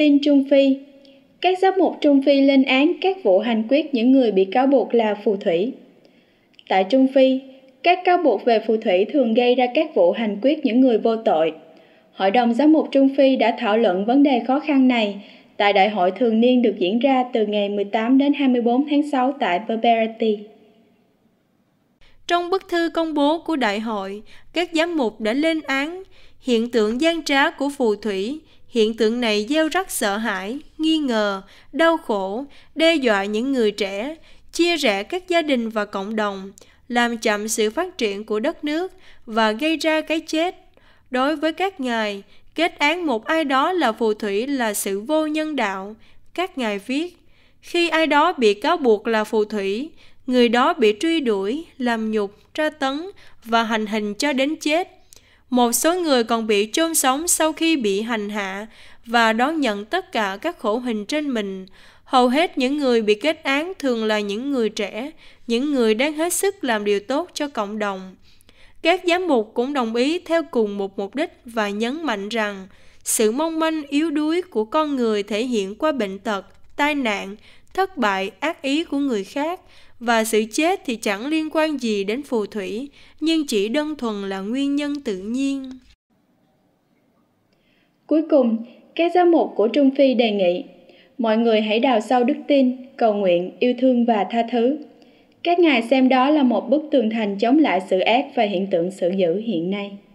Tin Trung Phi Các giám mục Trung Phi lên án các vụ hành quyết những người bị cáo buộc là phù thủy. Tại Trung Phi, các cáo buộc về phù thủy thường gây ra các vụ hành quyết những người vô tội. Hội đồng giám mục Trung Phi đã thảo luận vấn đề khó khăn này tại đại hội thường niên được diễn ra từ ngày 18 đến 24 tháng 6 tại Berberati. Trong bức thư công bố của đại hội, các giám mục đã lên án hiện tượng gian trá của phù thủy hiện tượng này gieo rắc sợ hãi nghi ngờ đau khổ đe dọa những người trẻ chia rẽ các gia đình và cộng đồng làm chậm sự phát triển của đất nước và gây ra cái chết đối với các ngài kết án một ai đó là phù thủy là sự vô nhân đạo các ngài viết khi ai đó bị cáo buộc là phù thủy người đó bị truy đuổi làm nhục tra tấn và hành hình cho đến chết một số người còn bị chôn sống sau khi bị hành hạ và đón nhận tất cả các khổ hình trên mình hầu hết những người bị kết án thường là những người trẻ những người đang hết sức làm điều tốt cho cộng đồng các giám mục cũng đồng ý theo cùng một mục đích và nhấn mạnh rằng sự mong manh yếu đuối của con người thể hiện qua bệnh tật tai nạn thất bại, ác ý của người khác và sự chết thì chẳng liên quan gì đến phù thủy, nhưng chỉ đơn thuần là nguyên nhân tự nhiên. Cuối cùng, các giám mục của Trung Phi đề nghị mọi người hãy đào sâu đức tin, cầu nguyện, yêu thương và tha thứ. Các ngài xem đó là một bức tường thành chống lại sự ác và hiện tượng sự dữ hiện nay.